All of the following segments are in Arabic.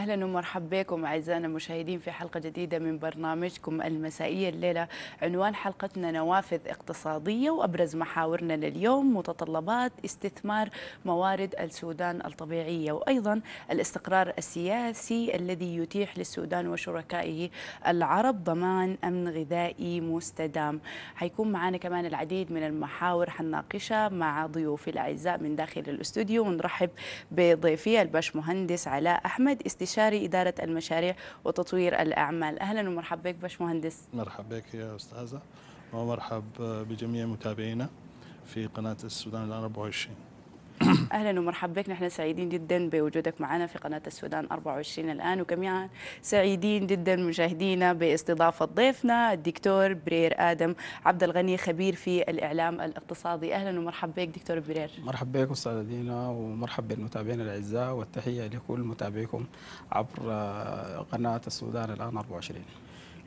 اهلا ومرحبا بكم اعزائنا المشاهدين في حلقه جديده من برنامجكم المسائيه الليله عنوان حلقتنا نوافذ اقتصاديه وابرز محاورنا لليوم متطلبات استثمار موارد السودان الطبيعيه وايضا الاستقرار السياسي الذي يتيح للسودان وشركائه العرب ضمان امن غذائي مستدام حيكون معنا كمان العديد من المحاور حنناقشها مع ضيوفي الاعزاء من داخل الاستوديو ونرحب بضيفي الباشمهندس علاء احمد استشاري استشاري إدارة المشاريع وتطوير الأعمال أهلا ومرحبا بك باشمهندس مرحبا بك يا أستاذة ومرحب بجميع متابعينا في قناة السودان الآن 24 اهلا ومرحبا بك نحن سعيدين جدا بوجودك معنا في قناه السودان 24 الان وجميعا سعيدين جدا مشاهدينا باستضافه ضيفنا الدكتور برير ادم عبد الغني خبير في الاعلام الاقتصادي اهلا ومرحبا بك دكتور برير مرحبا بك استاذه دينا ومرحبا بالمتابعين الاعزاء والتحيه لكل متابعيكم عبر قناه السودان الان 24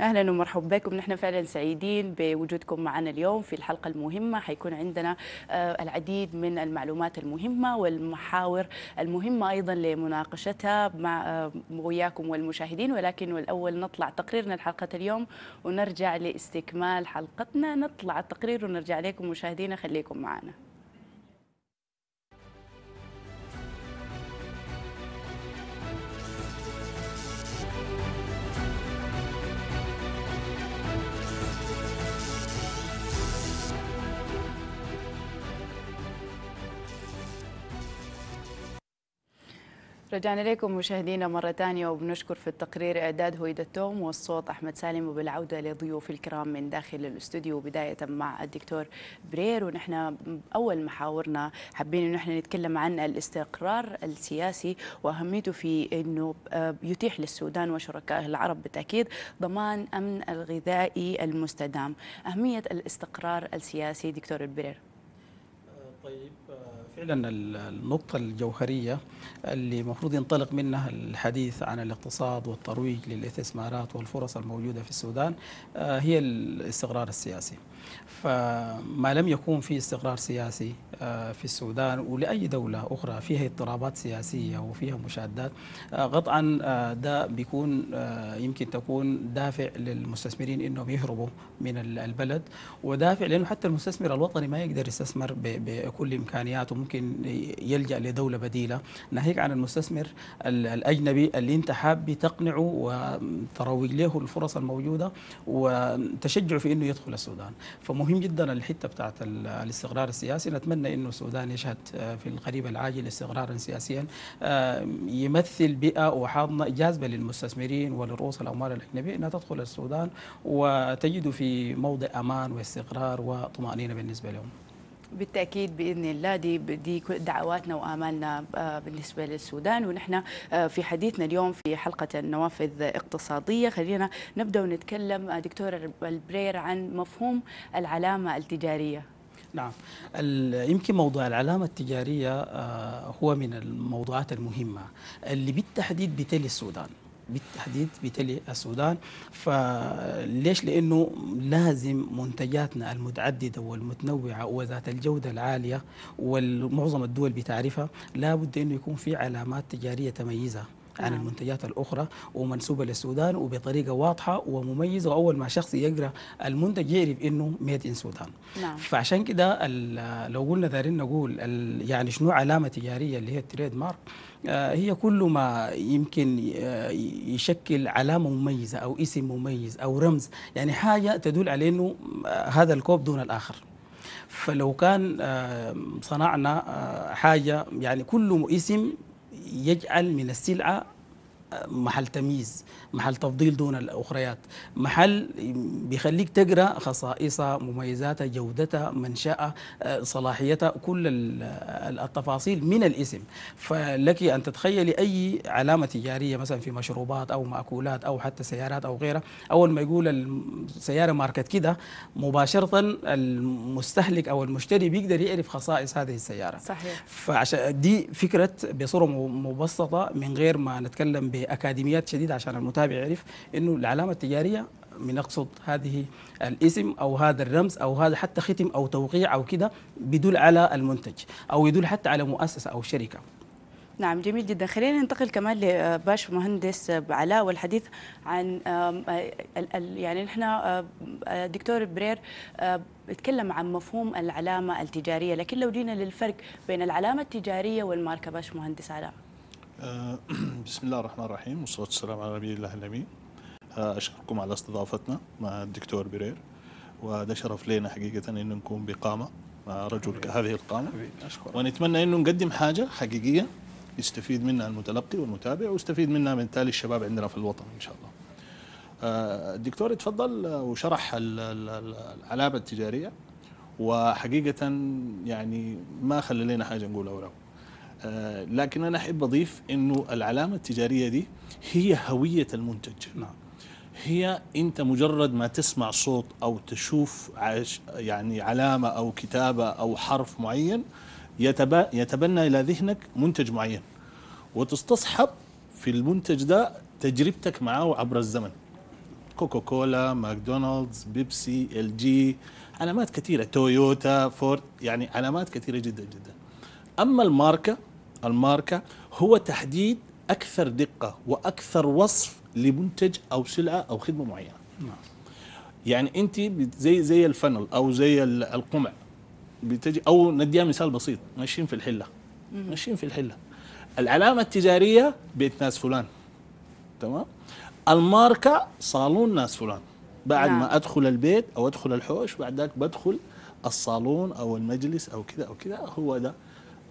اهلا ومرحبا بكم نحن فعلا سعيدين بوجودكم معنا اليوم في الحلقه المهمه حيكون عندنا آه، العديد من المعلومات المهمه والمحاور المهمه ايضا لمناقشتها مع آه، وياكم والمشاهدين ولكن والاول نطلع تقريرنا لحلقه اليوم ونرجع لاستكمال حلقتنا نطلع التقرير ونرجع لكم مشاهدينا خليكم معنا رجعنا لكم مشاهدينا مرة ثانية وبنشكر في التقرير إعداد هويدة التوم والصوت أحمد سالم وبالعودة لضيوف الكرام من داخل الاستوديو بداية مع الدكتور برير ونحن أول محاورنا حابين أن نحن نتكلم عن الاستقرار السياسي وأهميته في أنه آه، يتيح للسودان وشركائه العرب بالتأكيد ضمان أمن الغذائي المستدام أهمية الاستقرار السياسي دكتور البرير آه، طيب فعلا النقطة الجوهرية اللي المفروض ينطلق منها الحديث عن الاقتصاد والترويج للاستثمارات والفرص الموجودة في السودان آه، هي الاستقرار السياسي فما لم يكون في استقرار سياسي آه، في السودان ولأي دولة أخرى فيها اضطرابات سياسية وفيها مشادات قطعا آه، ده بيكون يمكن تكون دافع للمستثمرين انهم يهربوا من البلد ودافع لانه حتى المستثمر الوطني ما يقدر يستثمر بكل امكانياته حياته ممكن يلجا لدوله بديله ناهيك عن المستثمر الاجنبي اللي انت حاب تقنعه وتروج له الفرص الموجوده وتشجعه في انه يدخل السودان فمهم جدا الحته بتاعت الاستقرار السياسي نتمنى انه السودان يشهد في القريب العاجل استقرارا سياسيا يمثل بيئه وحاضنه جاذبه للمستثمرين ولرؤوس الاموال الاجنبيه انها تدخل السودان وتجد في موضع امان واستقرار وطمانينه بالنسبه لهم بالتاكيد باذن الله دي دي دعواتنا وامالنا آه، بالنسبه للسودان ونحن آه، في حديثنا اليوم في حلقه النوافذ اقتصاديه خلينا نبدا ونتكلم آه، دكتور البرير عن مفهوم العلامه التجاريه نعم يمكن موضوع العلامة التجارية هو من الموضوعات المهمة اللي بالتحديد بتلي السودان بالتحديد بتلي السودان فليش لانه لازم منتجاتنا المتعدده والمتنوعه وذات الجوده العاليه ومعظم الدول بتعرفها لابد انه يكون في علامات تجاريه تميزها عن نعم. المنتجات الأخرى ومنسوبة للسودان وبطريقة واضحة ومميزة وأول ما شخص يقرأ المنتج يعرف إنه ميد إن سودان نعم. فعشان كده لو قلنا دارين نقول يعني شنو علامة تجارية اللي هي التريد مارك آه، هي كل ما يمكن آه، يشكل علامه مميزه او اسم مميز او رمز يعني حاجه تدل على انه آه، هذا الكوب دون الاخر فلو كان صنعنا حاجه يعني كل اسم يجعل من السلعة محل تمييز محل تفضيل دون الأخريات محل بيخليك تقرأ خصائصها مميزاتها جودتها منشأها آه، صلاحيتها كل آه، التفاصيل من الاسم فلك أن تتخيلي أي علامة تجارية مثلا في مشروبات أو مأكولات أو حتى سيارات أو غيرها أول ما يقول السيارة ماركت كده مباشرة المستهلك أو المشتري بيقدر يعرف خصائص هذه السيارة صحيح فعشان دي فكرة بصورة مبسطة من غير ما نتكلم بأكاديميات شديدة عشان المتابعة المتابع يعرف انه العلامه التجاريه من اقصد هذه الاسم او هذا الرمز او هذا حتى ختم او توقيع او كده بيدل على المنتج او يدل حتى على مؤسسه او شركه نعم جميل جدا خلينا ننتقل كمان لباش مهندس علاء والحديث عن آه، يعني نحن آه، دكتور برير اتكلم عن مفهوم العلامه التجاريه لكن لو جينا للفرق بين العلامه التجاريه والماركه باش مهندس علاء آه، بسم الله الرحمن الرحيم والصلاة والسلام على نبي الله الأمين آه، أشكركم على استضافتنا مع الدكتور برير وهذا شرف لنا حقيقة أن نكون بقامة مع رجل كهذه القامة أشكرك. ونتمنى أنه نقدم حاجة حقيقية يستفيد منها المتلقي والمتابع ويستفيد منها من تالي الشباب عندنا في الوطن إن شاء الله الدكتور آه، تفضل وشرح العلامة التجارية وحقيقة يعني ما خلى لنا حاجة نقولها ولو آه، لكن انا احب اضيف انه العلامه التجاريه دي هي هويه المنتج نعم هي انت مجرد ما تسمع صوت او تشوف يعني علامه او كتابه او حرف معين يتبنى الى ذهنك منتج معين وتستصحب في المنتج ده تجربتك معه عبر الزمن كوكا كولا ماكدونالدز بيبسي ال جي علامات كثيره تويوتا فورد يعني علامات كثيره جدا جدا اما الماركه الماركة هو تحديد أكثر دقة وأكثر وصف لمنتج أو سلعة أو خدمة معينة نعم. يعني أنت زي زي الفنل أو زي القمع بتجي أو نديها مثال بسيط ماشيين في الحلة ماشيين في الحلة العلامة التجارية بيت ناس فلان تمام الماركة صالون ناس فلان بعد نعم. ما أدخل البيت أو أدخل الحوش بعد ذاك بدخل الصالون أو المجلس أو كذا أو كذا هو ده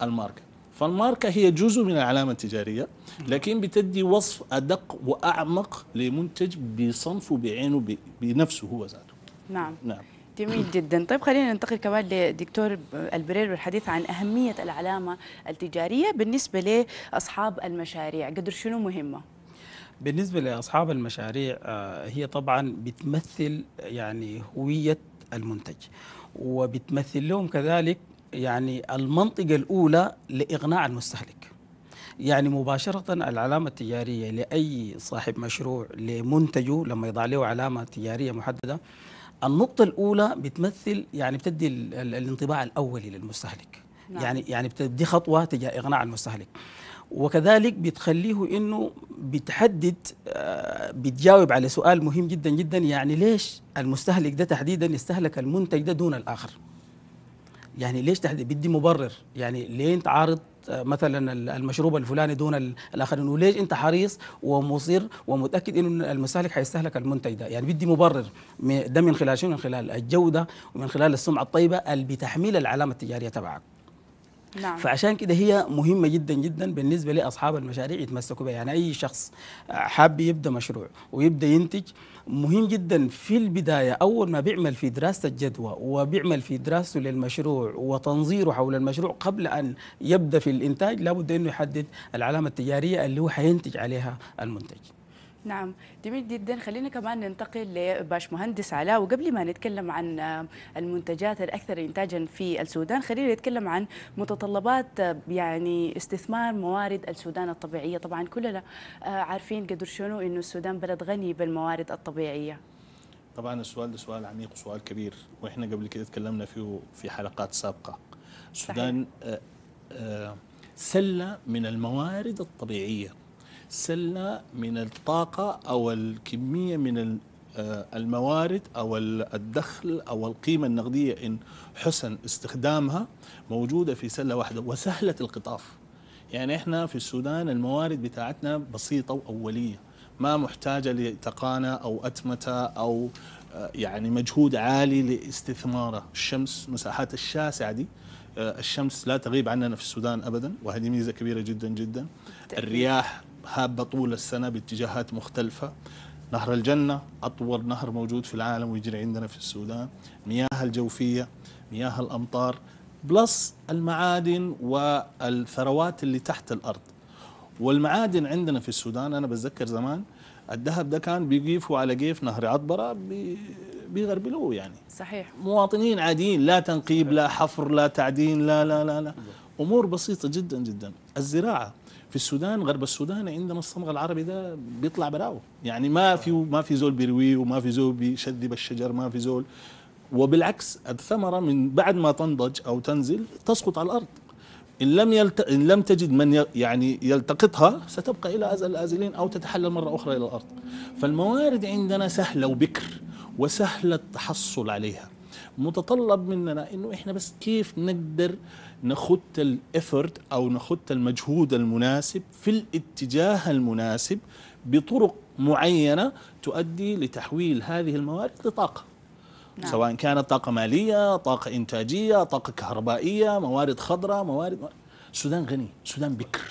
الماركة فالماركة هي جزء من العلامة التجارية لكن بتدي وصف أدق وأعمق لمنتج بصنفه بعينه بنفسه هو ذاته نعم نعم جميل جدا طيب خلينا ننتقل كمان لدكتور البرير والحديث عن أهمية العلامة التجارية بالنسبة لأصحاب المشاريع قدر شنو مهمة؟ بالنسبة لأصحاب المشاريع آه، هي طبعا بتمثل يعني هوية المنتج وبتمثل لهم كذلك يعني المنطقة الأولى لإقناع المستهلك يعني مباشرة العلامة التجارية لأي صاحب مشروع لمنتجه لما يضع له علامة تجارية محددة النقطة الأولى بتمثل يعني بتدي الانطباع الأولي للمستهلك نعم. يعني يعني بتدي خطوة تجاه إقناع المستهلك وكذلك بتخليه انه بتحدد آه، بتجاوب على سؤال مهم جدا جدا يعني ليش المستهلك ده تحديدا يستهلك المنتج ده دون الاخر يعني ليش تحديد بدي مبرر يعني ليه انت عارض آه، مثلا المشروب الفلاني دون الاخرين وليش انت حريص ومصير ومتاكد انه المستهلك حيستهلك المنتج ده يعني بدي مبرر ده من خلال شنو من خلال الجوده ومن خلال السمعه الطيبه اللي بتحميل العلامه التجاريه تبعك نعم. فعشان كده هي مهمه جدا جدا بالنسبه لاصحاب المشاريع يتمسكوا بها يعني اي شخص آه، حاب يبدا مشروع ويبدا ينتج مهم جدا في البداية أول ما بيعمل في دراسة الجدوى وبيعمل في دراسته للمشروع وتنظيره حول المشروع قبل أن يبدأ في الإنتاج لابد أنه يحدد العلامة التجارية اللي هو حينتج عليها المنتج نعم جميل جدا خلينا كمان ننتقل لباش مهندس علاء وقبل ما نتكلم عن المنتجات الاكثر انتاجا في السودان خلينا نتكلم عن متطلبات يعني استثمار موارد السودان الطبيعيه طبعا كلنا عارفين قدر شنو انه السودان بلد غني بالموارد الطبيعيه طبعا السؤال ده سؤال عميق وسؤال كبير واحنا قبل كده تكلمنا فيه في حلقات سابقه السودان آه، آه، سله من الموارد الطبيعيه سله من الطاقه او الكميه من آه، الموارد او الدخل او القيمه النقديه ان حسن استخدامها موجوده في سله واحده وسهله القطاف. يعني احنا في السودان الموارد بتاعتنا بسيطه واوليه ما محتاجه لتقانه او اتمته او آه، يعني مجهود عالي لاستثماره، الشمس مساحات الشاسعه دي آه، الشمس لا تغيب عننا في السودان ابدا وهذه ميزه كبيره جدا جدا. الرياح هابة طول السنة باتجاهات مختلفة نهر الجنة أطول نهر موجود في العالم ويجري عندنا في السودان مياه الجوفية مياه الأمطار بلس المعادن والثروات اللي تحت الأرض والمعادن عندنا في السودان أنا بتذكر زمان الذهب ده كان بيقيفوا على قيف نهر عطبرة بيغربلوه يعني صحيح مواطنين عاديين لا تنقيب لا حفر لا تعدين لا لا لا, لا. أمور بسيطة جدا جدا الزراعة في السودان غرب السودان عندنا الصمغ العربي ده بيطلع براو يعني ما في ما في زول بيرويه وما في زول بيشذب الشجر ما في زول وبالعكس الثمره من بعد ما تنضج او تنزل تسقط على الارض ان لم يلت... ان لم تجد من يعني يلتقطها ستبقى الى ازل الازلين او تتحلل مره اخرى الى الارض فالموارد عندنا سهله وبكر وسهله التحصل عليها متطلب مننا انه احنا بس كيف نقدر نخط الافورت او نخط المجهود المناسب في الاتجاه المناسب بطرق معينه تؤدي لتحويل هذه الموارد لطاقه نعم. سواء كانت طاقه ماليه، طاقه انتاجيه، طاقه كهربائيه، موارد خضراء، موارد السودان غني، السودان بكر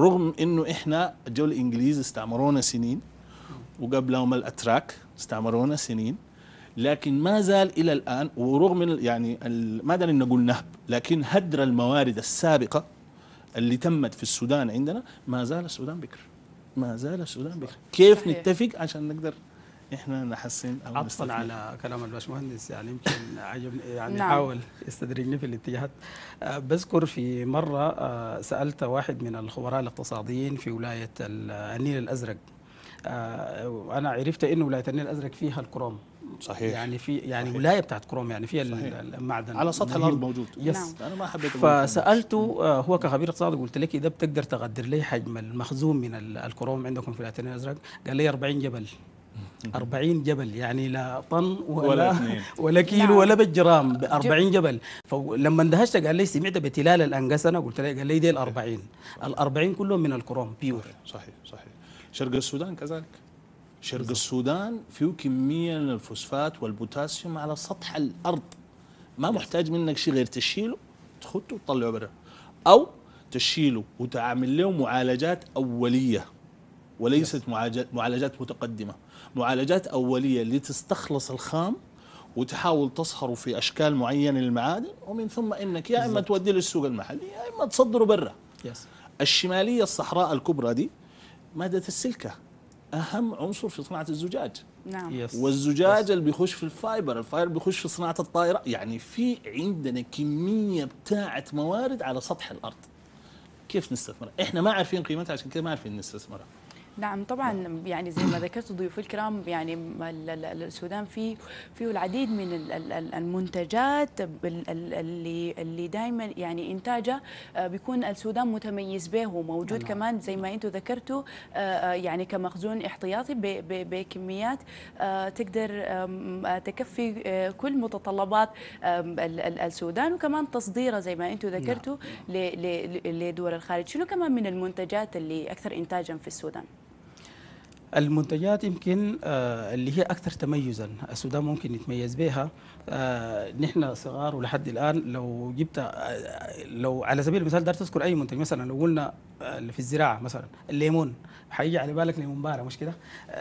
رغم انه احنا الجو الانجليزي استعمرونا سنين وقبلهم الاتراك استعمرونا سنين لكن ما زال الى الان ورغم يعني ما دام نقول نهب لكن هدر الموارد السابقه اللي تمت في السودان عندنا ما زال السودان بكر ما زال السودان بكر كيف صحيح. نتفق عشان نقدر احنا نحسن او عطفا على كلام الباشمهندس يعني يمكن عجبني يعني نعم. حاول يستدرجني في الاتجاهات آه، بذكر في مره آه، سالت واحد من الخبراء الاقتصاديين في ولايه النيل الازرق آه، انا عرفت انه ولايه النيل الازرق فيها الكروم صحيح يعني في يعني صحيح. ولايه بتاعت كروم يعني فيها المعدن على سطح الارض موجود يس نعم. انا ما حبيت فسالته آه، هو كخبير اقتصادي قلت لك اذا بتقدر تقدر لي حجم المخزون من الكروم عندكم في الاتنين الازرق قال لي 40 جبل 40 جبل يعني لا طن ولا ولا, ولا كيلو نعم. ولا بالجرام 40 جبل فلما اندهشت قال لي سمعت بتلال الانقسنه قلت له قال لي دي ال 40 ال 40 كلهم من الكروم بيور صحيح صحيح شرق السودان كذلك شرق السودان فيه كميه من الفوسفات والبوتاسيوم على سطح الارض ما محتاج منك شيء غير تشيله تخطه وتطلعه برا او تشيله وتعمل له معالجات اوليه وليست معالجات معالجات متقدمه معالجات اوليه لتستخلص الخام وتحاول تصهره في اشكال معينه للمعادن ومن ثم انك يا اما توديه للسوق المحلي يا اما تصدره برا الشماليه الصحراء الكبرى دي ماده السلكه اهم عنصر في صناعه الزجاج نعم يس. والزجاج يس. اللي بيخش في الفايبر الفايبر بيخش في صناعه الطائره يعني في عندنا كميه بتاعه موارد على سطح الارض كيف نستثمرها احنا ما عارفين قيمتها عشان كده ما عارفين نستثمرها نعم طبعا يعني زي ما ذكرت ضيوفي الكرام يعني السودان فيه فيه العديد من المنتجات اللي اللي دائما يعني انتاجها آه، بيكون السودان متميز به وموجود نعم. كمان زي ما انتم ذكرتوا آه، آه، يعني كمخزون احتياطي بكميات تقدر تكفي كل متطلبات السودان وكمان تصديره زي ما انتم ذكرتوا نعم. لدول الخارج شنو كمان من المنتجات اللي اكثر انتاجا في السودان المنتجات يمكن آه، اللي هي اكثر تميزا السودان ممكن يتميز بها آه، نحن صغار ولحد الان لو جبت آه، لو على سبيل المثال دار تذكر اي منتج مثلا لو قلنا اللي في الزراعه مثلا الليمون حيجي على بالك ليمون بارا مش كده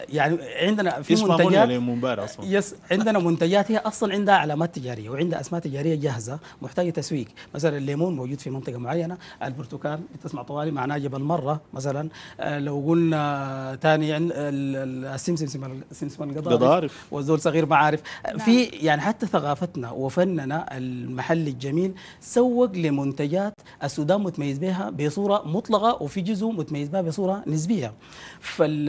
يعني عندنا في منتجات ليمون بارا اصلا يس عندنا منتجات هي اصلا عندها علامات تجاريه وعندها اسماء تجاريه جاهزه محتاجه تسويق مثلا الليمون موجود في منطقه معينه البرتقال بتسمع طوالي معناه جبل مره مثلا آه، لو قلنا ثاني السمسم سمسم القضارف والزول صغير معارف نعم. في يعني حتى ثقافتنا وفننا المحلي الجميل سوق لمنتجات السودان متميز بها بصوره مطلقه وفي جزء متميز بها بصوره نسبيه فال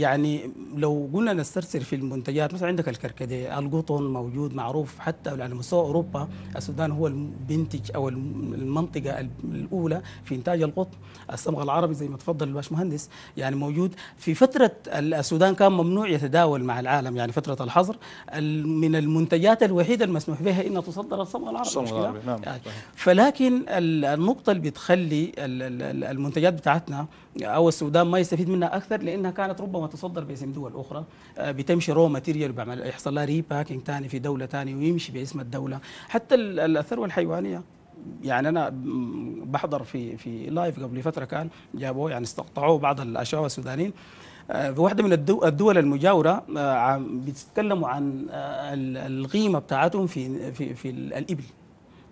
يعني لو قلنا نسترسل في المنتجات مثلا عندك الكركديه القطن موجود معروف حتى على مستوى اوروبا السودان هو المنتج او المنطقه الاولى في انتاج القطن الصمغ العربي زي ما تفضل الباشمهندس يعني موجود في فتره السودان كان ممنوع يتداول مع العالم يعني فتره الحظر من المنتجات الوحيده المسموح بها انها تصدر الصمغ العربي الصمغ العربي نعم يعني فلكن النقطه اللي بتخلي المنتجات بتاعتنا او السودان ما يستفيد منها اكثر لانها كانت ربما تصدر باسم دول اخرى آه، بتمشي رو ماتيريال بعمل يحصل لها ريباكينج ثاني في دوله ثانيه ويمشي باسم الدوله حتى الثروه الحيوانيه يعني انا بحضر في في لايف قبل فتره كان جابوه يعني استقطعوه بعض الاشواء السودانيين آه، في واحده من الدول المجاوره آه، بيتكلموا عن القيمه بتاعتهم في في في الابل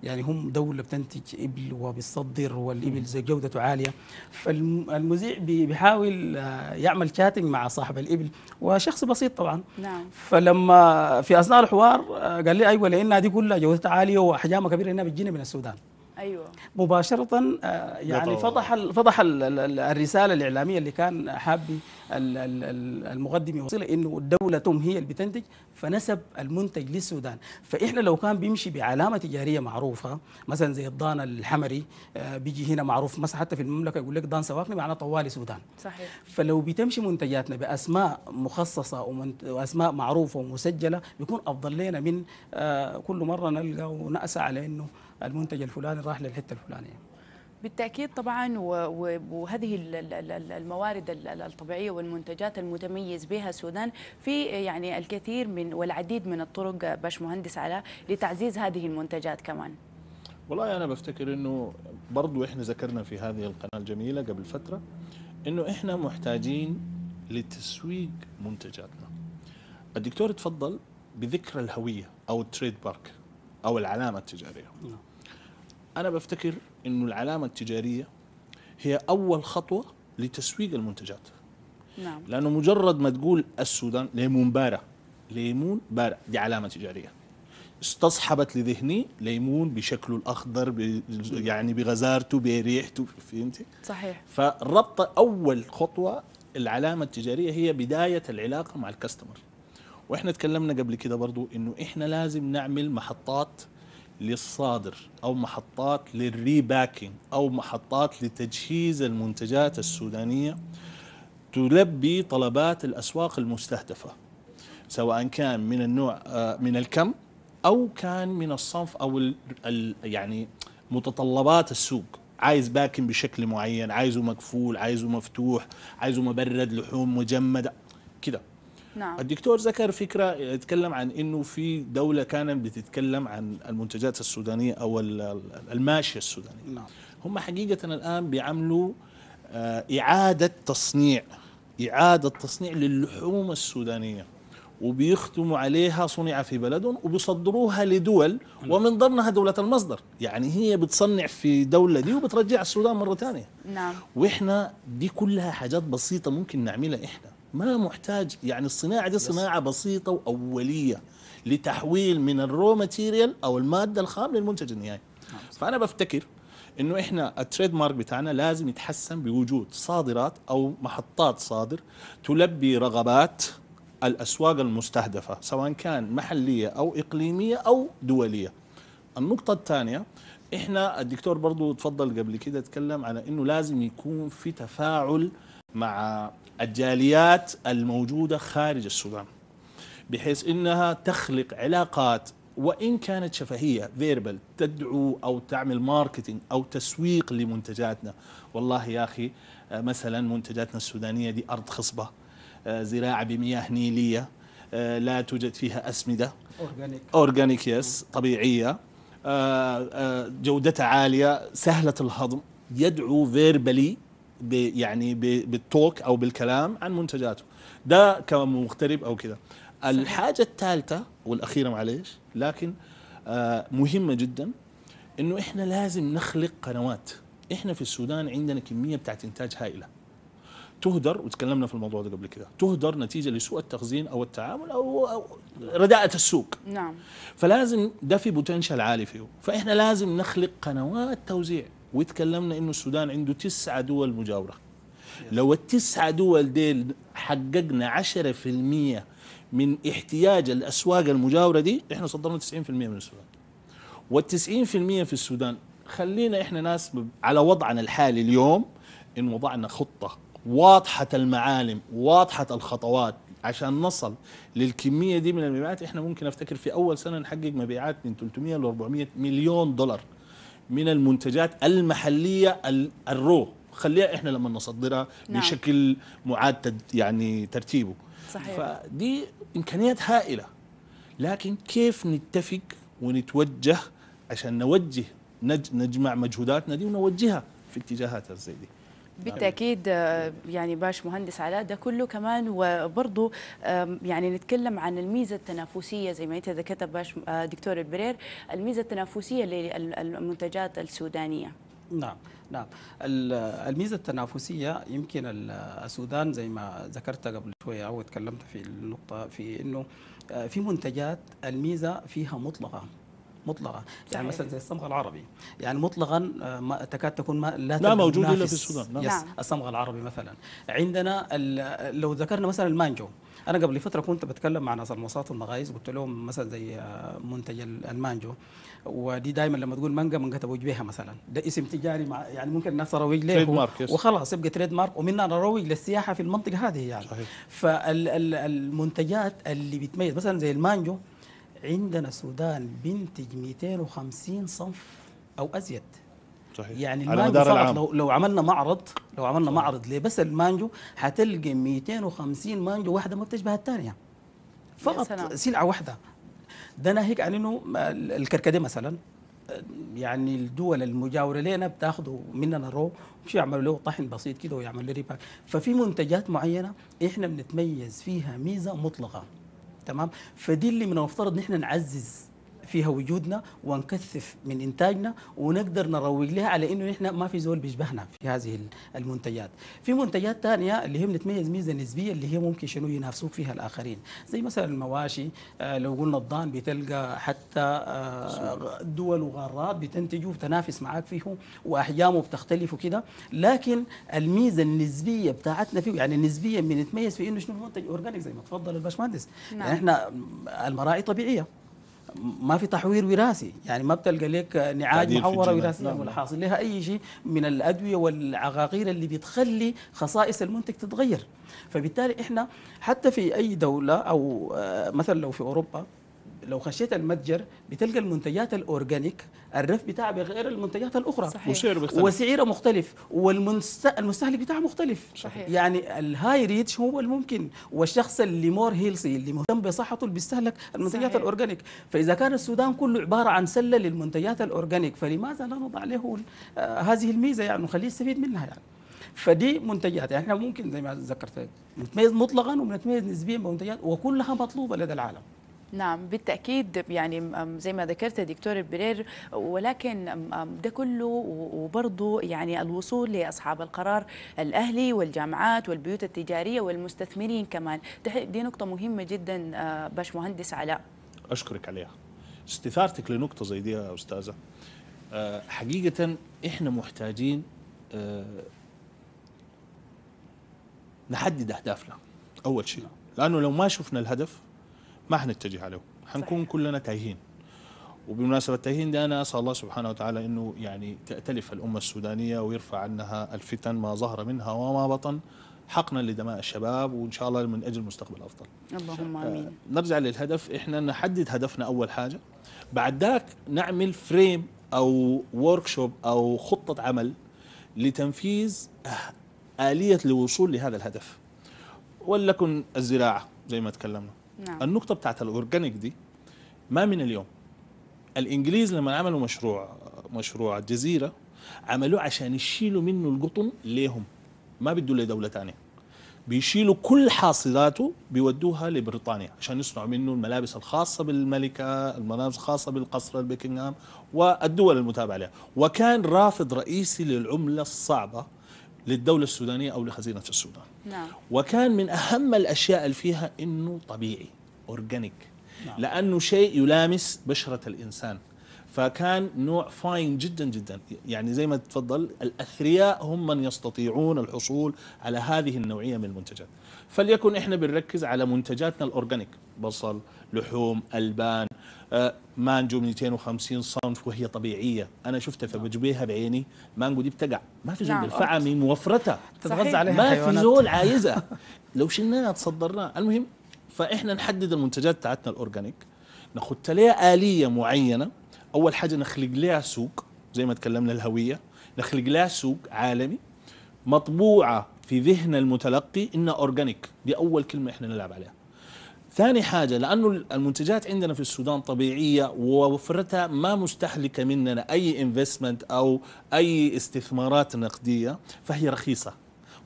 يعني هم دولة بتنتج إبل وبتصدر والإبل زي جودته عالية فالمذيع بيحاول آه، يعمل شاتنج مع صاحب الإبل وشخص بسيط طبعا نعم. فلما في أثناء الحوار آه، قال لي أيوة لأن دي كلها جودتها عالية وأحجامها كبيرة هنا بتجينا من السودان ايوه مباشره آه، يعني فضح فضح الرساله الاعلاميه اللي كان حابب المقدم يوصلها انه تم هي اللي بتنتج فنسب المنتج للسودان فاحنا لو كان بيمشي بعلامه تجاريه معروفه مثلا زي الضان الحمري آه، بيجي هنا معروف مثلا حتى في المملكه يقول لك ضان سواقني معناه طوالي سودان صحيح فلو بتمشي منتجاتنا باسماء مخصصه واسماء معروفه ومسجله بيكون افضل لنا من آه، كل مره نلقى وناسى على انه المنتج الفلاني راح للحته الفلانيه بالتاكيد طبعا وهذه الموارد الطبيعيه والمنتجات المتميز بها السودان في يعني الكثير من والعديد من الطرق باشمهندس على لتعزيز هذه المنتجات كمان والله انا بفتكر انه برضو احنا ذكرنا في هذه القناه الجميله قبل فتره انه احنا محتاجين لتسويق منتجاتنا الدكتور تفضل بذكرى الهويه او التريد مارك او العلامه التجاريه نعم. انا بفتكر انه العلامه التجاريه هي اول خطوه لتسويق المنتجات نعم لانه مجرد ما تقول السودان ليمون بارع ليمون بارع دي علامه تجاريه استصحبت لذهني ليمون بشكله الاخضر يعني بغزارته بريحته فهمتي؟ صحيح فربط اول خطوه العلامه التجاريه هي بدايه العلاقه مع الكاستمر واحنا تكلمنا قبل كده برضو انه احنا لازم نعمل محطات للصادر أو محطات للريباكينج أو محطات لتجهيز المنتجات السودانية تلبي طلبات الأسواق المستهدفة سواء كان من النوع آه، من الكم أو كان من الصنف أو الـ الـ يعني متطلبات السوق عايز باكن بشكل معين عايزه مقفول عايزه مفتوح عايزه مبرد لحوم مجمدة كده نعم. الدكتور ذكر فكرة يتكلم عن أنه في دولة كانت بتتكلم عن المنتجات السودانية أو الماشية السودانية نعم. هم حقيقة الآن بيعملوا آه، إعادة تصنيع إعادة تصنيع للحوم السودانية وبيختموا عليها صنع في بلدهم وبيصدروها لدول نعم. ومن ضمنها دولة المصدر يعني هي بتصنع في دولة دي وبترجع السودان مرة ثانية نعم وإحنا دي كلها حاجات بسيطة ممكن نعملها إحنا ما محتاج يعني الصناعة دي صناعة بسيطة وأولية لتحويل من الرو ماتيريال أو المادة الخام للمنتج النهائي فأنا بفتكر انه احنا التريد مارك بتاعنا لازم يتحسن بوجود صادرات او محطات صادر تلبي رغبات الاسواق المستهدفه سواء كان محليه او اقليميه او دوليه. النقطه الثانيه احنا الدكتور برضو تفضل قبل كده تكلم على انه لازم يكون في تفاعل مع الجاليات الموجودة خارج السودان بحيث انها تخلق علاقات وان كانت شفهيه فيربل تدعو او تعمل ماركتينج او تسويق لمنتجاتنا والله يا اخي آه، مثلا منتجاتنا السودانيه دي ارض خصبه آه، زراعه بمياه نيليه آه، لا توجد فيها اسمده اورجانيك اورجانيك يس طبيعيه جودتها عاليه سهله الهضم يدعو فيربلي يعني بالتوك او بالكلام عن منتجاته ده كمغترب او كده الحاجه الثالثه والاخيره معليش لكن آه مهمه جدا انه احنا لازم نخلق قنوات احنا في السودان عندنا كميه بتاعت انتاج هائله تهدر وتكلمنا في الموضوع ده قبل كده تهدر نتيجه لسوء التخزين او التعامل أو رداءة السوق نعم فلازم ده في بوتنشال عالي فيه فاحنا لازم نخلق قنوات توزيع وتكلمنا انه السودان عنده تسعة دول مجاوره لو التسعة دول ديل حققنا 10% من احتياج الاسواق المجاوره دي احنا صدرنا 90% من السودان وال90% في السودان خلينا احنا ناس على وضعنا الحالي اليوم ان وضعنا خطه واضحه المعالم واضحه الخطوات عشان نصل للكميه دي من المبيعات احنا ممكن افتكر في اول سنه نحقق مبيعات من 300 ل 400 مليون دولار من المنتجات المحليه الرو خليها احنا لما نصدرها نعم. بشكل معاد يعني ترتيبه صحيح فدي امكانيات هائله لكن كيف نتفق ونتوجه عشان نوجه نجمع مجهوداتنا دي ونوجهها في اتجاهات زي دي بالتاكيد آه، يعني باش مهندس علاء ده كله كمان وبرضه آه، يعني نتكلم عن الميزه التنافسيه زي ما انت ذكرت باش آه، دكتور البرير الميزه التنافسيه للمنتجات السودانيه نعم نعم الميزه التنافسيه يمكن السودان زي ما ذكرت قبل شويه او تكلمت في النقطه في انه في منتجات الميزه فيها مطلقه مطلقه يعني مثلا زي الصمغ العربي يعني مطلقا آه، ما تكاد تكون ما لا لا موجود الا في السودان نعم. يس نعم. الصمغ العربي مثلا عندنا لو ذكرنا مثلا المانجو انا قبل فتره كنت بتكلم مع ناس المصات والمغايز قلت لهم مثلا زي آه، منتج المانجو ودي دائما لما تقول مانجا من تروج بها مثلا ده اسم تجاري مع يعني ممكن الناس تروج له وخلاص يبقى تريد مارك ومنها نروج للسياحه في المنطقه هذه يعني صحيح. فالمنتجات اللي بتميز مثلا زي المانجو عندنا السودان بنتج 250 صنف او ازيد صحيح يعني المانجو فقط لو لو عملنا معرض لو عملنا صحيح. معرض ليه بس المانجو حتلقى 250 مانجو واحده ما بتشبه الثانيه فقط سلعه واحده ده ناهيك عن انه الكركديه مثلا يعني الدول المجاوره لنا بتاخذوا مننا رو مش يعملوا له طحن بسيط كده ويعملوا له ريباك ففي منتجات معينه احنا بنتميز فيها ميزه مطلقه تمام فدي اللي من المفترض ان احنا نعزز فيها وجودنا ونكثف من انتاجنا ونقدر نروج لها على انه احنا ما في زول بيشبهنا في هذه المنتجات في منتجات ثانيه اللي هي بنتميز ميزه نسبيه اللي هي ممكن شنو ينافسوك فيها الاخرين زي مثلا المواشي آه، لو قلنا الضان بتلقى حتى آه، دول وغارات بتنتجه وتنافس معاك فيه واحجامه بتختلف وكده لكن الميزه النسبيه بتاعتنا فيه يعني نسبيا بنتميز في انه شنو المنتج اورجانيك زي ما تفضل الباشمهندس نعم. يعني احنا المراعي طبيعيه ما في تحوير وراثي يعني ما بتلقى لك نعاج محوره وراثيا نعم. ولا حاصل لها اي شيء من الادويه والعقاقير اللي بتخلي خصائص المنتج تتغير فبالتالي احنا حتى في اي دوله او آه، مثلا لو في اوروبا لو خشيت المتجر بتلقى المنتجات الاورجانيك الرف بتاعها بغير المنتجات الاخرى صحيح. وسعره مختلف وسعره مختلف والمستهلك بتاعه مختلف صحيح. يعني الهاي ريتش هو الممكن والشخص اللي مور هيلسي اللي مهتم بصحته اللي بيستهلك المنتجات صحيح. الاورجانيك فاذا كان السودان كله عباره عن سله للمنتجات الاورجانيك فلماذا لا نضع له آه، هذه الميزه يعني نخليه يستفيد منها يعني فدي منتجات يعني احنا ممكن زي ما ذكرت نتميز مطلقا ونتميز نسبيا بمنتجات وكلها مطلوبه لدى العالم نعم بالتأكيد يعني زي ما ذكرت دكتور برير ولكن ده كله وبرضه يعني الوصول لأصحاب القرار الأهلي والجامعات والبيوت التجارية والمستثمرين كمان دي نقطة مهمة جدا آه، باشمهندس علاء أشكرك عليها استثارتك لنقطة زي دي يا أستاذة آه، حقيقة إحنا محتاجين آه، نحدد أهدافنا أول شيء لأنه لو ما شفنا الهدف ما حنتجه عليه حنكون صحيح. كلنا تايهين وبمناسبة التهين ده أنا أسأل الله سبحانه وتعالى أنه يعني تأتلف الأمة السودانية ويرفع عنها الفتن ما ظهر منها وما بطن حقنا لدماء الشباب وإن شاء الله من أجل مستقبل أفضل اللهم آه، آمين نرجع للهدف إحنا نحدد هدفنا أول حاجة بعد ذاك نعمل فريم أو وركشوب أو خطة عمل لتنفيذ آلية الوصول لهذا الهدف ولكن الزراعة زي ما تكلمنا نعم. النقطه بتاعت الاورجانيك دي ما من اليوم الانجليز لما عملوا مشروع مشروع الجزيره عملوه عشان يشيلوا منه القطن ليهم ما بدوا لدوله ثانيه بيشيلوا كل حاصلاته بيودوها لبريطانيا عشان يصنعوا منه الملابس الخاصه بالملكه، الملابس الخاصه بالقصر البيكنغام والدول المتابعه لها، وكان رافض رئيسي للعمله الصعبه للدولة السودانية أو لخزينة السودان نعم. وكان من أهم الأشياء اللي فيها أنه طبيعي أورجانيك نعم. لأنه شيء يلامس بشرة الإنسان فكان نوع فاين جدا جدا يعني زي ما تفضل الأثرياء هم من يستطيعون الحصول على هذه النوعية من المنتجات فليكن إحنا بنركز على منتجاتنا الأورجانيك بصل لحوم البان آه، مانجو 250 صنف وهي طبيعيه انا شفتها فبجبيها نعم. بعيني مانجو دي بتقع ما في زول نعم. الفعمي وفرتها تتغذى عليها ما في زول عايزها لو شلناها تصدرناها المهم فاحنا نحدد المنتجات بتاعتنا الاورجانيك ناخد لها اليه معينه اول حاجه نخلق لها سوق زي ما تكلمنا الهويه نخلق لها سوق عالمي مطبوعه في ذهن المتلقي انها اورجانيك دي اول كلمه احنا نلعب عليها ثاني حاجة لأنه المنتجات عندنا في السودان طبيعية ووفرتها ما مستهلكة مننا أي انفستمنت أو أي استثمارات نقدية فهي رخيصة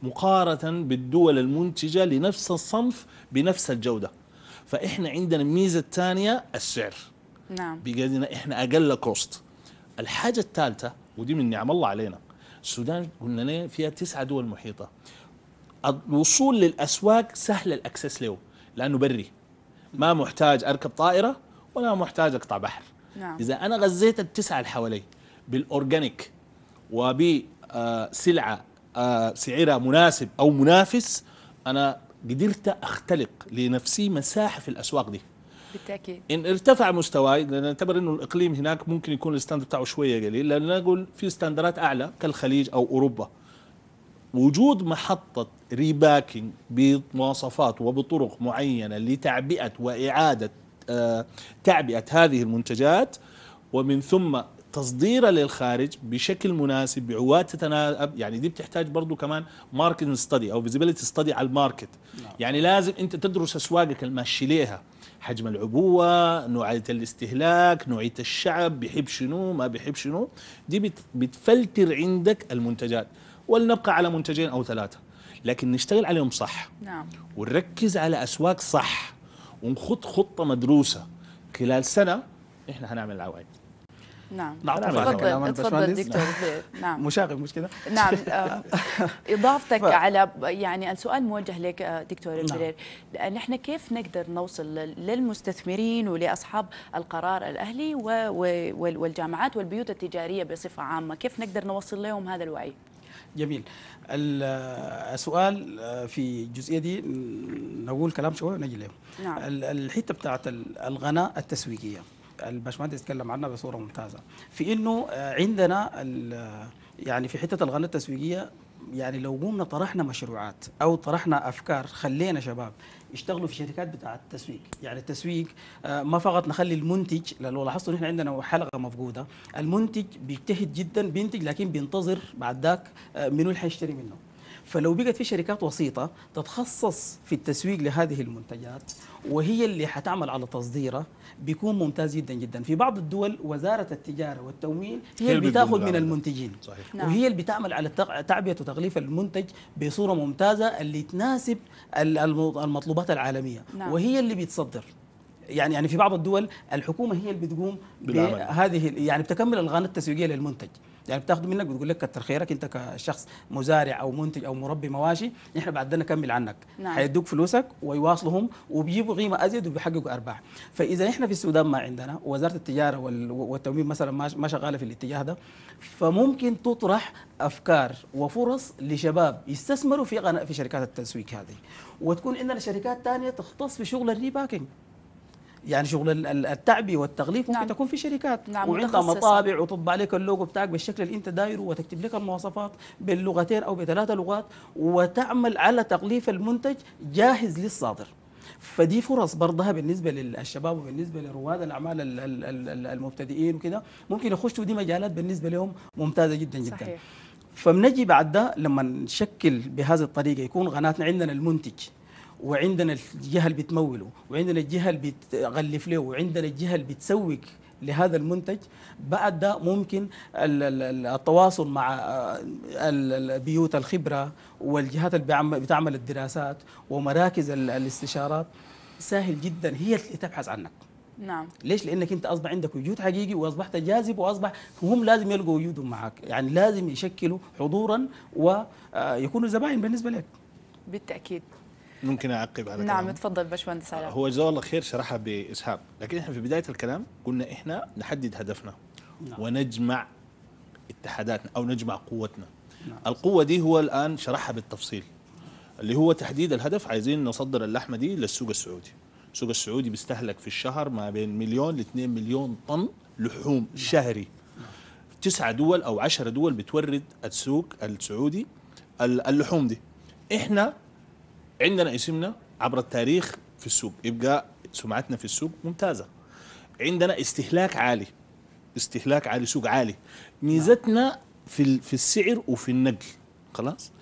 مقارنة بالدول المنتجة لنفس الصنف بنفس الجودة فإحنا عندنا الميزة الثانية السعر نعم بقدرنا إحنا أقل كوست الحاجة الثالثة ودي من نعم الله علينا السودان قلنا ليه فيها تسعة دول محيطة الوصول للأسواق سهل الأكسس له لأنه بري ما محتاج اركب طائره ولا محتاج اقطع بحر نعم. اذا انا غذيت التسعه اللي حوالي بالاورجانيك وبسلعه آه، آه، سعرها مناسب او منافس انا قدرت اختلق لنفسي مساحه في الاسواق دي بالتاكيد ان ارتفع مستواي لان نعتبر انه الاقليم هناك ممكن يكون الستاندر بتاعه شويه قليل لان نقول في ستاندرات اعلى كالخليج او اوروبا وجود محطة ريباكينج بمواصفات وبطرق معينة لتعبئة وإعادة آه، تعبئة هذه المنتجات ومن ثم تصديرها للخارج بشكل مناسب بعواد تتناسب يعني دي بتحتاج برضو كمان ماركت ستدي او فيزيبيليتي ستدي على الماركت نعم. يعني لازم انت تدرس اسواقك الماشي ليها حجم العبوه نوعيه الاستهلاك نوعيه الشعب بيحب شنو ما بيحب شنو دي بتفلتر عندك المنتجات ولنبقى على منتجين أو ثلاثة لكن نشتغل عليهم صح نعم. ونركز على أسواق صح ونخط خطة مدروسة خلال سنة إحنا هنعمل العوائد نعم تفضل تفضل دكتور نعم مشاغب مش كده نعم آه، اضافتك على يعني السؤال موجه لك آه، دكتور البرير نعم. نحن كيف نقدر نوصل للمستثمرين ولاصحاب القرار الاهلي والجامعات والبيوت التجاريه بصفه عامه كيف نقدر نوصل لهم هذا الوعي جميل السؤال آه، في الجزئيه دي نقول كلام شويه ونجي له نعم. الحته بتاعت الغناء التسويقيه الباشمهندس يتكلم عنها بصوره ممتازه في انه آه، عندنا يعني في حته الغناء التسويقيه يعني لو قمنا طرحنا مشروعات او طرحنا افكار خلينا شباب يشتغلوا في شركات بتاع التسويق يعني التسويق آه، ما فقط نخلي المنتج لو لاحظتوا نحن عندنا حلقه مفقوده المنتج بيجتهد جدا بينتج لكن بينتظر بعد ذاك آه، منو اللي حيشتري منه فلو بقت في شركات وسيطه تتخصص في التسويق لهذه المنتجات وهي اللي حتعمل على تصديره بيكون ممتاز جدا جدا في بعض الدول وزاره التجاره والتمويل هي اللي بتاخذ من المنتجين صحيح. نعم. وهي اللي بتعمل على تعبئه وتغليف المنتج بصوره ممتازه اللي تناسب المطلوبات العالميه نعم. وهي اللي بتصدر يعني يعني في بعض الدول الحكومه هي اللي بتقوم بهذه يعني بتكمل الغانه التسويقيه للمنتج يعني بتاخده منك بتقول لك كتر خيرك انت كشخص مزارع او منتج او مربي مواشي احنا بعد نكمل عنك نعم. هيدوك فلوسك ويواصلهم وبيجيبوا قيمه ازيد وبيحققوا ارباح فاذا احنا في السودان ما عندنا وزاره التجاره والتموين مثلا ما شغاله في الاتجاه ده فممكن تطرح افكار وفرص لشباب يستثمروا في في شركات التسويق هذه وتكون عندنا شركات ثانيه تختص في شغل الريباكينج يعني شغل التعبئه والتغليف نعم. تكون في شركات نعم وعندها مطابع وتطبع لك اللوجو بتاعك بالشكل اللي انت دايره وتكتب لك المواصفات باللغتين او بثلاثه لغات وتعمل على تغليف المنتج جاهز للصادر فدي فرص برضها بالنسبة للشباب وبالنسبة لرواد الأعمال المبتدئين وكده ممكن يخشوا دي مجالات بالنسبة لهم ممتازة جدا جدا صحيح. فبنجي بعد ده لما نشكل بهذه الطريقة يكون قناتنا عندنا المنتج وعندنا الجهه اللي بتموله وعندنا الجهه اللي بتغلف له وعندنا الجهه اللي بتسوق لهذا المنتج بعد ده ممكن التواصل مع آه، البيوت الخبره والجهات اللي بتعمل الدراسات ومراكز الاستشارات سهل جدا هي اللي تبحث عنك نعم ليش؟ لانك انت اصبح عندك وجود حقيقي واصبحت جاذب واصبح هم لازم يلقوا وجودهم معك، يعني لازم يشكلوا حضورا ويكونوا آه، زباين بالنسبه لك. بالتاكيد. ممكن اعقب على نعم تفضل باشمهندس علاء هو جزاه الله خير شرحها باسهاب لكن احنا في بدايه الكلام قلنا احنا نحدد هدفنا نعم. ونجمع اتحاداتنا او نجمع قوتنا نعم. القوه دي هو الان شرحها بالتفصيل اللي هو تحديد الهدف عايزين نصدر اللحمه دي للسوق السعودي السوق السعودي بيستهلك في الشهر ما بين مليون ل 2 مليون طن لحوم نعم. شهري نعم. تسعة دول او 10 دول بتورد السوق السعودي اللحوم دي احنا عندنا اسمنا عبر التاريخ في السوق يبقى سمعتنا في السوق ممتازه عندنا استهلاك عالي استهلاك عالي سوق عالي ميزتنا في في السعر وفي النقل خلاص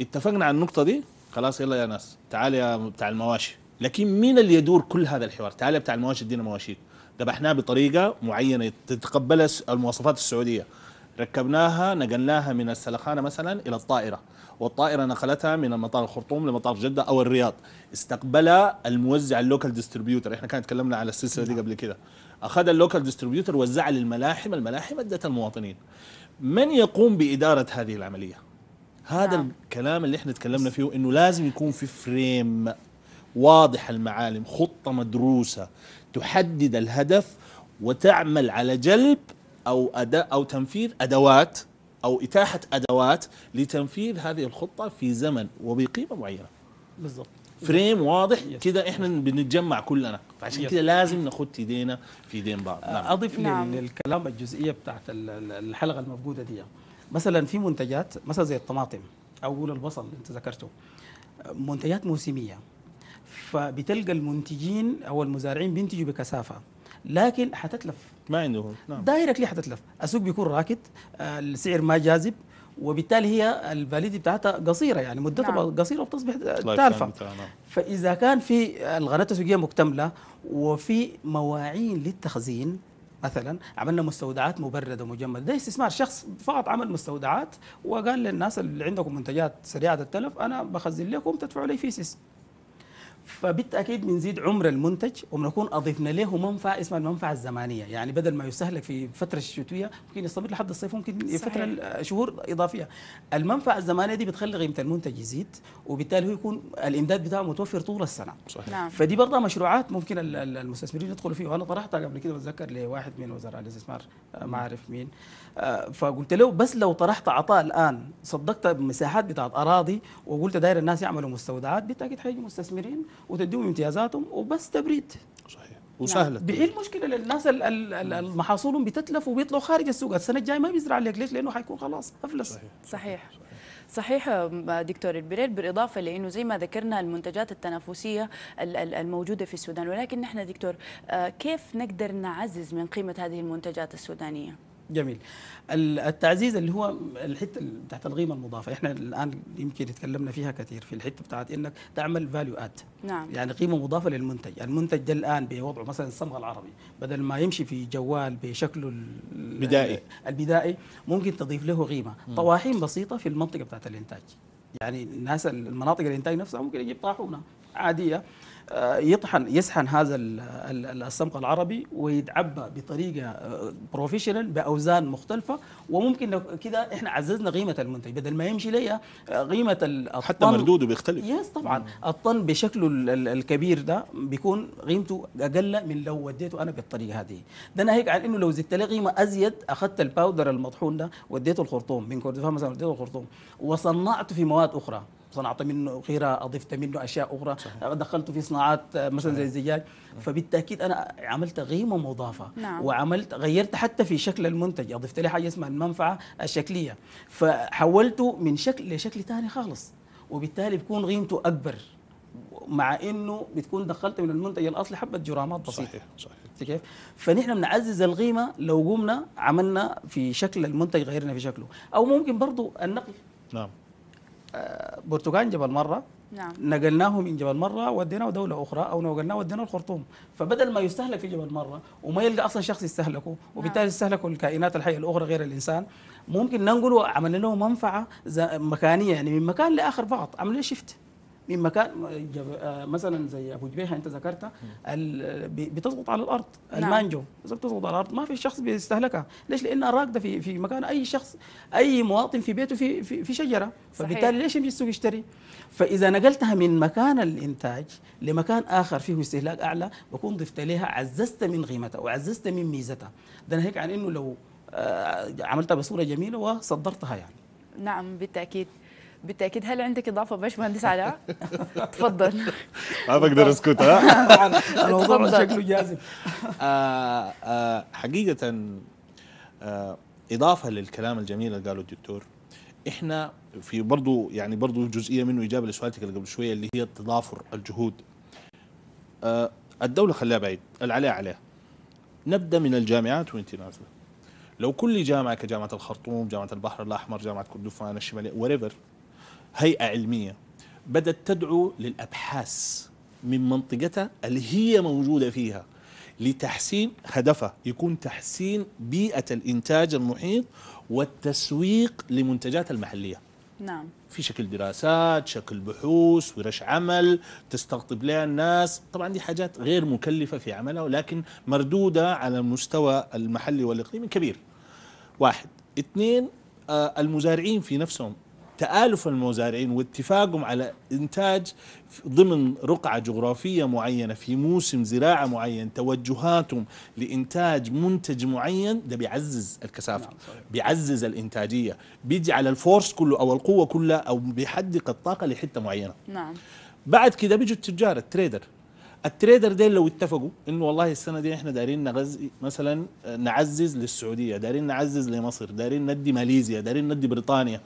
اتفقنا على النقطه دي خلاص يلا يا ناس تعال يا بتاع المواشي لكن مين اللي يدور كل هذا الحوار تعال يا بتاع المواشي ادينا مواشيك ذبحناها بطريقه معينه تتقبلها المواصفات السعوديه ركبناها نقلناها من السلخانه مثلا الى الطائره والطائرة نقلتها من مطار الخرطوم لمطار جدة أو الرياض استقبل الموزع اللوكال ديستريبيوتر احنا كان تكلمنا على السلسلة دي نعم. قبل كده أخذ اللوكال ديستريبيوتر وزعها للملاحم الملاحم أدت المواطنين من يقوم بإدارة هذه العملية؟ هذا نعم. الكلام اللي احنا تكلمنا فيه انه لازم يكون في فريم واضح المعالم خطة مدروسة تحدد الهدف وتعمل على جلب او أداء او تنفيذ ادوات او اتاحه ادوات لتنفيذ هذه الخطه في زمن وبقيمه معينه بالضبط فريم واضح كده احنا بنتجمع كلنا فعشان كده لازم ناخد ايدينا في ايدين بعض نعم. اضيف نعم. للكلام الجزئيه بتاعت الحلقه المفقوده دي مثلا في منتجات مثلا زي الطماطم او البصل اللي انت ذكرته منتجات موسميه فبتلقى المنتجين او المزارعين بينتجوا بكثافه لكن حتتلف ما عندهم نعم. دايركتلي حتتلف السوق بيكون راكد آه، السعر ما جاذب وبالتالي هي الفاليدي بتاعتها قصيره يعني مدتها نعم. قصيره وبتصبح تالفه نعم. فاذا كان في القناه التسويقيه مكتمله وفي مواعين للتخزين مثلا عملنا مستودعات مبرده مجمده ده استثمار شخص فقط عمل مستودعات وقال للناس اللي عندكم منتجات سريعه التلف انا بخزن لكم تدفعوا لي فيسس فبالتاكيد بنزيد عمر المنتج وبنكون اضفنا له منفعه اسمها المنفعه الزمانيه يعني بدل ما يستهلك في الفتره الشتويه ممكن يستمر لحد الصيف ممكن صحيح. فتره شهور اضافيه المنفعه الزمانيه دي بتخلي قيمه المنتج يزيد وبالتالي هو يكون الامداد بتاعه متوفر طول السنه صحيح. نعم. فدي برضه مشروعات ممكن المستثمرين يدخلوا فيها وانا طرحتها قبل كده بتذكر لواحد من وزراء الاستثمار آه، ما اعرف مين آه، فقلت له بس لو طرحت عطاء الان صدقت بمساحات بتاعت اراضي وقلت داير الناس يعملوا مستودعات بالتاكيد حيجي مستثمرين وتديهم امتيازاتهم وبس تبريد صحيح وسهلة نعم. يعني دي المشكله للناس محاصولهم بتتلف وبيطلعوا خارج السوق السنه الجايه ما بيزرع لك ليش لانه حيكون خلاص افلس صحيح صحيح, صحيح. صحيح دكتور البريل بالإضافة لأنه زي ما ذكرنا المنتجات التنافسية الموجودة في السودان ولكن نحن دكتور آه، كيف نقدر نعزز من قيمة هذه المنتجات السودانية؟ جميل التعزيز اللي هو الحته بتاعت القيمه المضافه احنا الان يمكن تكلمنا فيها كثير في الحته بتاعت انك تعمل فاليو اد نعم. يعني قيمه مضافه للمنتج المنتج ده الان بوضعه مثلا الصمغ العربي بدل ما يمشي في جوال بشكله البدائي البدائي ممكن تضيف له قيمه طواحين بسيطه في المنطقه بتاعت الانتاج يعني الناس المناطق الانتاج نفسها ممكن يجيب طاحونه عاديه يطحن يسحن هذا السمك العربي ويتعبى بطريقه بروفيشنال آه، باوزان مختلفه وممكن كده احنا عززنا قيمه المنتج بدل ما يمشي ليا آه، قيمه الطن حتى مردوده بيختلف يس طبعا الطن بشكله الكبير ده بيكون قيمته اقل من لو وديته انا بالطريقه هذه ده ناهيك عن انه لو زدت لي قيمه ازيد اخذت الباودر المطحون ده وديته الخرطوم من كردفان مثلا وديته الخرطوم وصنعته في مواد اخرى صنعت منه خيرة اضفت منه اشياء اخرى صحيح. أه، دخلت في صناعات أه، مثلا زي الزجاج فبالتاكيد انا عملت قيمه مضافه نعم. وعملت غيرت حتى في شكل المنتج اضفت له حاجه اسمها المنفعه الشكليه فحولته من شكل لشكل ثاني خالص وبالتالي بتكون قيمته اكبر مع انه بتكون دخلت من المنتج الاصلي حبه جرامات بسيطه صحيح صحيح كيف؟ فنحن بنعزز القيمه لو قمنا عملنا في شكل المنتج غيرنا في شكله او ممكن برضه النقل نعم برتقال جبل مره نعم. نقلناه من جبل مره وديناه دوله اخرى او نقلناه وديناه الخرطوم فبدل ما يستهلك في جبل مره وما يلقى اصلا شخص يستهلكه نعم. وبالتالي يستهلكوا الكائنات الحيه الاخرى غير الانسان ممكن ننقله عملنا له منفعه مكانيه يعني من مكان لاخر فقط عملنا شفت من مكان آه، مثلا زي ابو جبيحه انت ذكرتها بتسقط على الارض نعم. المانجو بتسقط على الارض ما في شخص بيستهلكها ليش لانها راكده في في مكان اي شخص اي مواطن في بيته في في, في شجره فبالتالي ليش يمشي السوق يشتري فاذا نقلتها من مكان الانتاج لمكان اخر فيه استهلاك اعلى بكون ضفت لها عززت من قيمتها وعززت من ميزتها ده ناهيك عن انه لو آه، عملتها بصوره جميله وصدرتها يعني نعم بالتاكيد بالتاكيد هل عندك اضافه باشمهندس علاء؟ تفضل ما بقدر اسكت ها طبعا الموضوع شكله جازم آه، آه، حقيقه آه، اضافه للكلام الجميل اللي قاله الدكتور احنا في برضه يعني برضه جزئيه منه اجابه لسؤالك اللي قبل شويه اللي هي تضافر الجهود الدوله خلاها بعيد العلاء عليها نبدا من الجامعات وانت نازله لو كل جامعه كجامعه الخرطوم جامعه البحر الاحمر جامعه كردفان الشماليه وريفر هيئة علمية بدأت تدعو للأبحاث من منطقتها اللي هي موجودة فيها لتحسين هدفها يكون تحسين بيئة الإنتاج المحيط والتسويق لمنتجات المحلية نعم في شكل دراسات شكل بحوث ورش عمل تستقطب لها الناس طبعا دي حاجات غير مكلفة في عملها ولكن مردودة على المستوى المحلي والإقليمي كبير واحد اثنين آه، المزارعين في نفسهم تآلف المزارعين واتفاقهم على إنتاج ضمن رقعة جغرافية معينة في موسم زراعة معين توجهاتهم لإنتاج منتج معين ده بيعزز الكثافة نعم، بيعزز الإنتاجية بيجعل الفورس كله أو القوة كلها أو بيحدق الطاقة لحتة معينة نعم بعد كده بيجوا التجار التريدر التريدر ده لو اتفقوا انه والله السنه دي احنا دايرين نغزي مثلا نعزز للسعوديه، دايرين نعزز لمصر، دايرين ندي ماليزيا، دايرين ندي بريطانيا،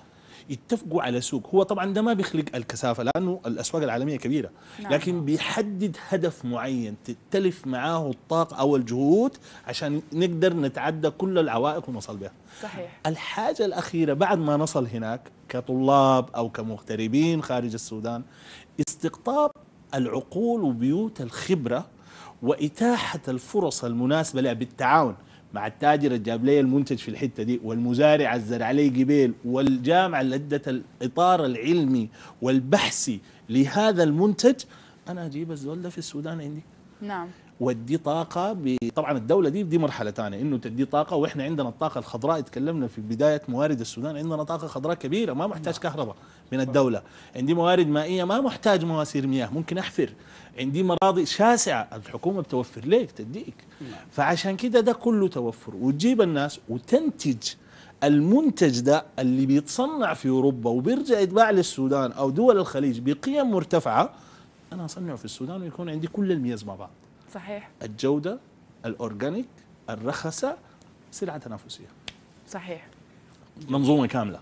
يتفقوا على سوق هو طبعا ده ما بيخلق الكثافه لانه الاسواق العالميه كبيره نعم. لكن بيحدد هدف معين تتلف معاه الطاقه او الجهود عشان نقدر نتعدى كل العوائق ونصل بها صحيح الحاجه الاخيره بعد ما نصل هناك كطلاب او كمغتربين خارج السودان استقطاب العقول وبيوت الخبره واتاحه الفرص المناسبه لها بالتعاون مع التاجر اللي جاب لي المنتج في الحته دي والمزارع الزرع لي جبال والجامعه اللي ادت الاطار العلمي والبحثي لهذا المنتج انا اجيب الزول ده في السودان عندي نعم ودي طاقه ب... طبعا الدوله دي دي مرحله ثانيه انه تدي طاقه واحنا عندنا الطاقه الخضراء تكلمنا في بدايه موارد السودان عندنا طاقه خضراء كبيره ما محتاج كهرباء من الدوله عندي موارد مائيه ما محتاج مواسير مياه ممكن احفر عندي مراضي شاسعه الحكومه بتوفر ليك تديك نعم. فعشان كده ده كله توفر وتجيب الناس وتنتج المنتج ده اللي بيتصنع في اوروبا وبيرجع يتباع للسودان او دول الخليج بقيم مرتفعه انا اصنعه في السودان ويكون عندي كل الميز مع بعض صحيح الجوده الاورجانيك الرخصه سلعه تنافسيه صحيح منظومه كامله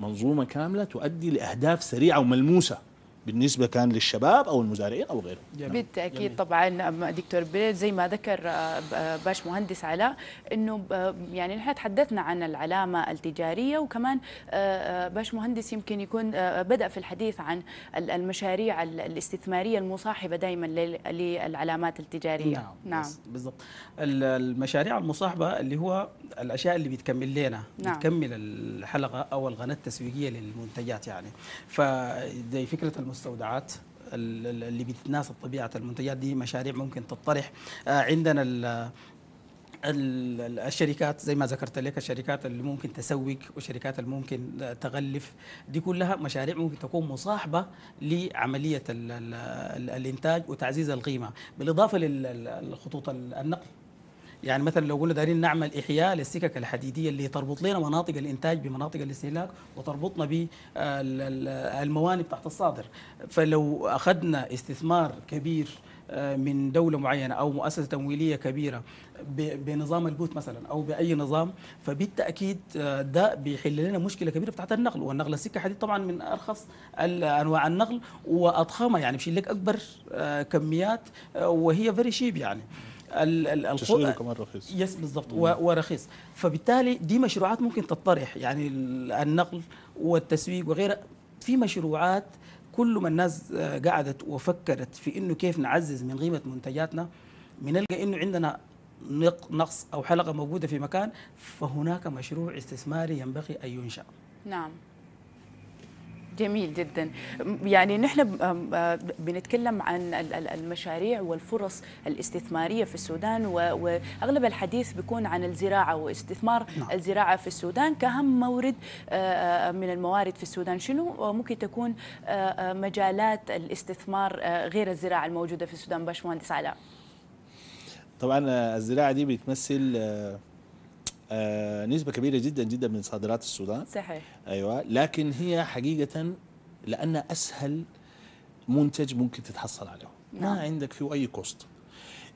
منظومه كامله تؤدي لاهداف سريعه وملموسه بالنسبه كان للشباب او المزارعين او غيره جميل. بالتاكيد جميل. طبعا دكتور بيل زي ما ذكر آه، آه، باش مهندس علاء انه يعني نحن تحدثنا عن العلامه التجاريه وكمان آه، باش مهندس يمكن يكون بدا في الحديث عن المشاريع الاستثماريه المصاحبه دائما للعلامات التجاريه نعم, نعم. بالضبط المشاريع المصاحبه اللي هو الاشياء اللي بتكمل لنا نعم. بتكمل الحلقه او القناه التسويقيه للمنتجات يعني فزي فكره المستودعات اللي بتتناسب طبيعه المنتجات دي مشاريع ممكن تطرح آه، عندنا الشركات زي ما ذكرت لك الشركات اللي ممكن تسوق والشركات اللي ممكن تغلف دي كلها مشاريع ممكن تكون مصاحبة لعملية الإنتاج وتعزيز القيمة بالإضافة للخطوط النقل يعني مثلا لو قلنا دارين نعمل إحياء للسكك الحديدية اللي تربط لنا مناطق الإنتاج بمناطق الاستهلاك وتربطنا بالموانئ بتاعت الصادر فلو أخذنا استثمار كبير آه، من دولة معينة أو مؤسسة تمويلية كبيرة بنظام البوت مثلا أو بأي نظام فبالتأكيد آه، ده بيحل لنا مشكلة كبيرة بتاعت النقل والنقل السكة حديد طبعا من أرخص أنواع النقل وأضخمها يعني بشيل لك أكبر آه، كميات وهي فيري شيب يعني تشغيله كمان رخيص يس بالضبط ورخيص فبالتالي دي مشروعات ممكن تطرح يعني النقل والتسويق وغيره في مشروعات كل ما الناس آه، قعدت وفكرت في انه كيف نعزز من قيمه منتجاتنا بنلقى انه عندنا نقص او حلقه موجوده في مكان فهناك مشروع استثماري ينبغي ان ينشا نعم جميل جدا يعني نحن بنتكلم عن المشاريع والفرص الاستثماريه في السودان واغلب الحديث بيكون عن الزراعه واستثمار نعم. الزراعه في السودان كاهم مورد من الموارد في السودان شنو ممكن تكون مجالات الاستثمار غير الزراعه الموجوده في السودان باشمهندس علاء طبعا الزراعه دي بتمثل آه، نسبة كبيرة جدا جدا من صادرات السودان صحيح أيوة لكن هي حقيقة لأن أسهل منتج ممكن تتحصل عليه نعم. ما عندك فيه أي كوست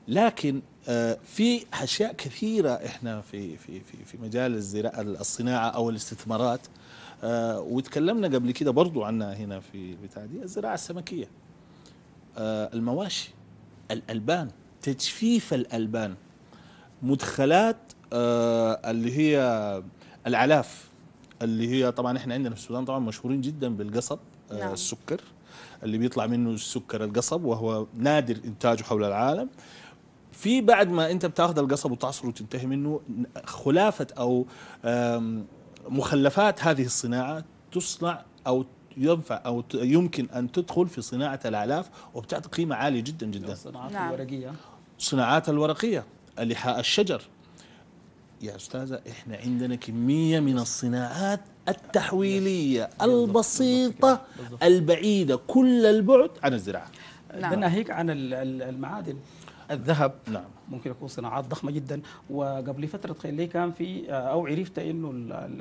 لكن آه، في اشياء كثيره احنا في في في في مجال الزراعه الصناعه او الاستثمارات آه، وتكلمنا قبل كده برضو عنها هنا في بتاع دي الزراعه السمكيه المواشي الالبان تجفيف الالبان مدخلات آه، اللي هي العلاف اللي هي طبعا احنا عندنا في السودان طبعا مشهورين جدا بالقصب آه، نعم. السكر اللي بيطلع منه السكر القصب وهو نادر انتاجه حول العالم في بعد ما انت بتاخذ القصب وتعصره وتنتهي منه خلافه او مخلفات هذه الصناعه تصنع او ينفع او يمكن ان تدخل في صناعه الاعلاف وبتعطي قيمه عاليه جدا جدا الصناعات نعم. الورقيه الصناعات الورقيه لحاء الشجر يا أستاذة إحنا عندنا كمية من الصناعات التحويلية البسيطة البعيدة كل البعد عن الزراعة نعم. ده عن المعادن نعم. الذهب نعم ممكن يكون صناعات ضخمه جدا وقبل فتره لي كان في آه، او عرفت انه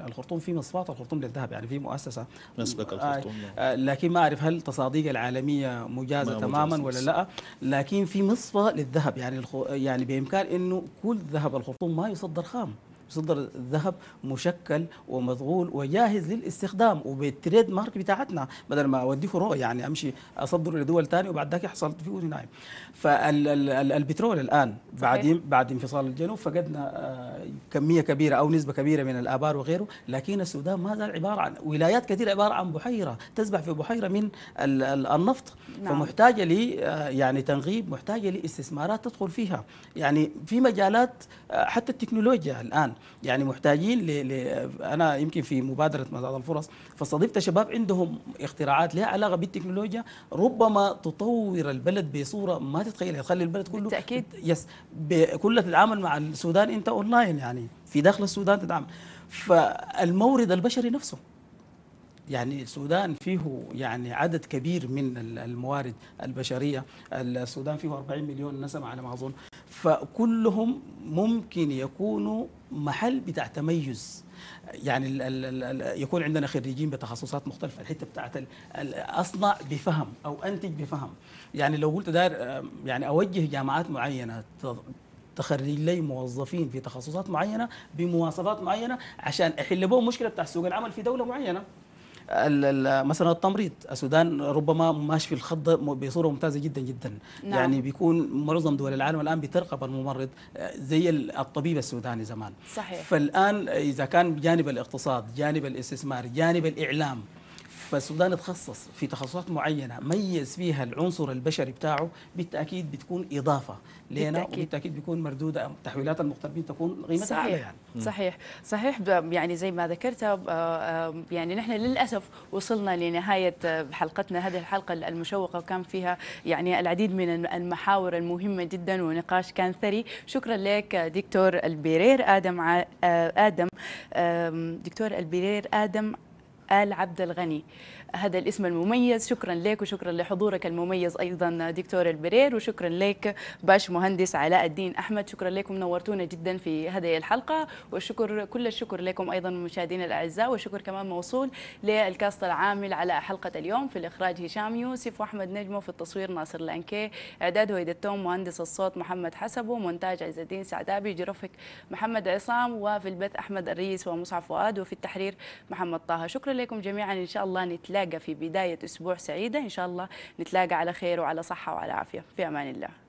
الخرطوم في مصفات الخرطوم للذهب يعني في مؤسسه نسبك آه، الخرطوم آه لكن ما اعرف هل التصاديق العالميه مجازه تماما ولا لا لكن في مصفى للذهب يعني يعني بامكان انه كل ذهب الخرطوم ما يصدر خام صدر الذهب مشكل ومضغول وجاهز للاستخدام وبالتريد مارك بتاعتنا بدل ما اوديه رو يعني امشي اصدره لدول ثانيه وبعد ذاك يحصل فيه نايم فالبترول الان بعد بعد انفصال الجنوب فقدنا آه، كميه كبيره او نسبه كبيره من الابار وغيره لكن السودان ما زال عباره عن ولايات كثيره عباره عن بحيره تسبح في بحيره من النفط نعم. فمحتاجه ل آه، يعني تنغيب محتاجه لاستثمارات تدخل فيها يعني في مجالات آه، حتى التكنولوجيا الان يعني محتاجين ل... ل... انا يمكن في مبادره مزاد الفرص فاستضفت شباب عندهم اختراعات لها علاقه بالتكنولوجيا ربما تطور البلد بصوره ما تتخيلها تخلي البلد كله بالتاكيد يس ب... تتعامل مع السودان انت اونلاين يعني في داخل السودان تتعامل فالمورد البشري نفسه يعني السودان فيه يعني عدد كبير من الموارد البشريه السودان فيه 40 مليون نسمه على ما اظن فكلهم ممكن يكونوا محل بتاع تميز يعني الـ الـ الـ يكون عندنا خريجين بتخصصات مختلفه الحته بتاعت اصنع بفهم او انتج بفهم يعني لو قلت دار يعني اوجه جامعات معينه تخرج لي موظفين في تخصصات معينه بمواصفات معينه عشان احل بهم مشكله بتاع سوق العمل في دوله معينه مثلا التمريض السودان ربما ماشي في الخط بصوره ممتازه جدا جدا نعم. يعني بيكون معظم دول العالم الان بترقب الممرض آه، زي الطبيب السوداني زمان صحيح فالان اذا كان جانب الاقتصاد جانب الاستثمار جانب الاعلام فالسودان تخصص في تخصصات معينه ميز فيها العنصر البشري بتاعه بالتاكيد بتكون اضافه لنا وبالتاكيد بتكون مردوده تحويلات المغتربين تكون قيمتها صحيح. اعلى يعني صحيح صحيح يعني زي ما ذكرت آه، آه، يعني نحن للاسف وصلنا لنهايه آه، حلقتنا هذه الحلقه المشوقه وكان فيها يعني العديد من المحاور المهمه جدا ونقاش كان ثري شكرا لك دكتور البرير ادم ادم دكتور البرير ادم آل عبد الغني هذا الاسم المميز شكرا لك وشكرا لحضورك المميز أيضا دكتور البرير وشكرا لك باش مهندس علاء الدين أحمد شكرا لكم نورتونا جدا في هذه الحلقة والشكر كل الشكر لكم أيضا مشاهدينا الأعزاء والشكر كمان موصول للكاست العامل على حلقة اليوم في الإخراج هشام يوسف وأحمد نجمه في التصوير ناصر لانكي إعداد ويد التوم مهندس الصوت محمد حسبه مونتاج عز الدين سعدابي جرافيك محمد عصام وفي البث أحمد الريس ومصعب فؤاد وفي التحرير محمد طه شكرا لكم جميعا إن شاء الله نتلاقى نتلاقى في بداية أسبوع سعيدة إن شاء الله نتلاقى على خير وعلى صحة وعلى عافية في أمان الله